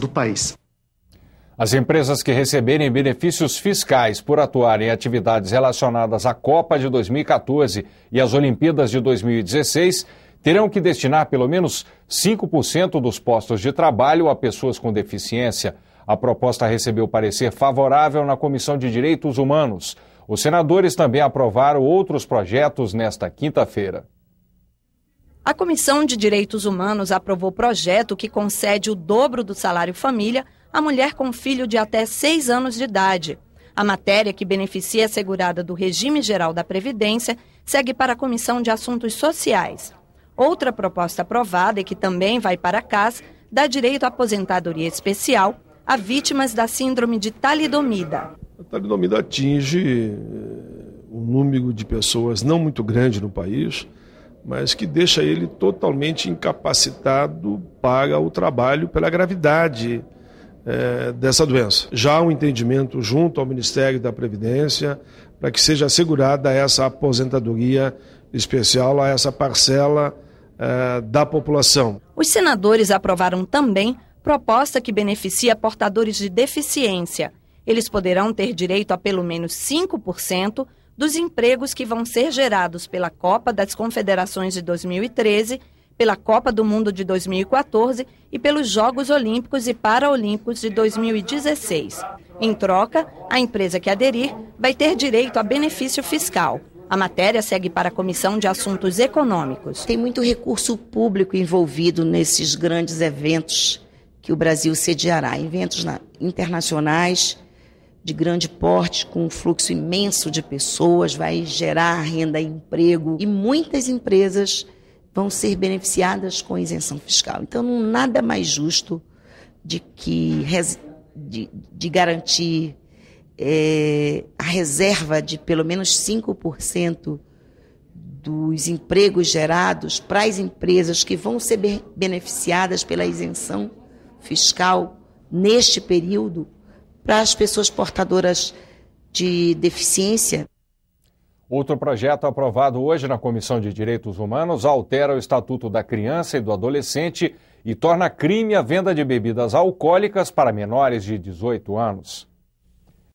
do país. As empresas que receberem benefícios fiscais por atuar em atividades relacionadas à Copa de 2014 e às Olimpíadas de 2016 terão que destinar pelo menos 5% dos postos de trabalho a pessoas com deficiência. A proposta recebeu parecer favorável na Comissão de Direitos Humanos. Os senadores também aprovaram outros projetos nesta quinta-feira. A Comissão de Direitos Humanos aprovou projeto que concede o dobro do salário família à mulher com filho de até seis anos de idade. A matéria que beneficia a segurada do regime geral da Previdência segue para a Comissão de Assuntos Sociais. Outra proposta aprovada e que também vai para a CAS dá direito à aposentadoria especial a vítimas da síndrome de talidomida. A talidomida atinge eh, um número de pessoas não muito grande no país, mas que deixa ele totalmente incapacitado para o trabalho pela gravidade é, dessa doença. Já há um entendimento junto ao Ministério da Previdência para que seja assegurada essa aposentadoria especial a essa parcela é, da população. Os senadores aprovaram também proposta que beneficia portadores de deficiência. Eles poderão ter direito a pelo menos 5% dos empregos que vão ser gerados pela Copa das Confederações de 2013, pela Copa do Mundo de 2014 e pelos Jogos Olímpicos e Paralímpicos de 2016. Em troca, a empresa que aderir vai ter direito a benefício fiscal. A matéria segue para a Comissão de Assuntos Econômicos. Tem muito recurso público envolvido nesses grandes eventos que o Brasil sediará eventos internacionais de grande porte, com um fluxo imenso de pessoas, vai gerar renda e emprego e muitas empresas vão ser beneficiadas com isenção fiscal. Então, não nada mais justo de que de, de garantir é, a reserva de pelo menos 5% dos empregos gerados para as empresas que vão ser beneficiadas pela isenção fiscal neste período para as pessoas portadoras de deficiência. Outro projeto aprovado hoje na Comissão de Direitos Humanos altera o Estatuto da Criança e do Adolescente e torna crime a venda de bebidas alcoólicas para menores de 18 anos.